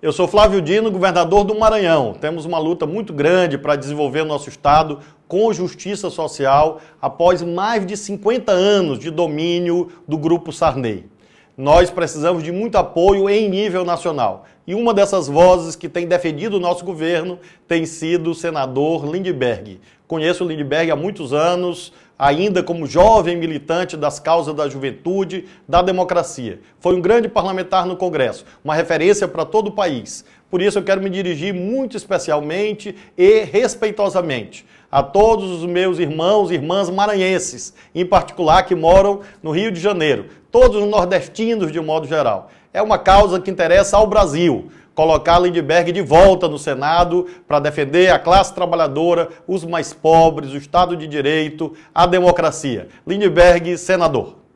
Eu sou Flávio Dino, governador do Maranhão. Temos uma luta muito grande para desenvolver o nosso estado com justiça social após mais de 50 anos de domínio do grupo Sarney. Nós precisamos de muito apoio em nível nacional. E uma dessas vozes que tem defendido o nosso governo tem sido o senador Lindbergh. Conheço o Lindbergh há muitos anos, ainda como jovem militante das causas da juventude, da democracia. Foi um grande parlamentar no Congresso, uma referência para todo o país. Por isso eu quero me dirigir muito especialmente e respeitosamente a todos os meus irmãos e irmãs maranhenses, em particular que moram no Rio de Janeiro, todos os nordestinos de um modo geral. É uma causa que interessa ao Brasil. Colocar Lindbergh de volta no Senado para defender a classe trabalhadora, os mais pobres, o Estado de Direito, a democracia. Lindbergh, senador.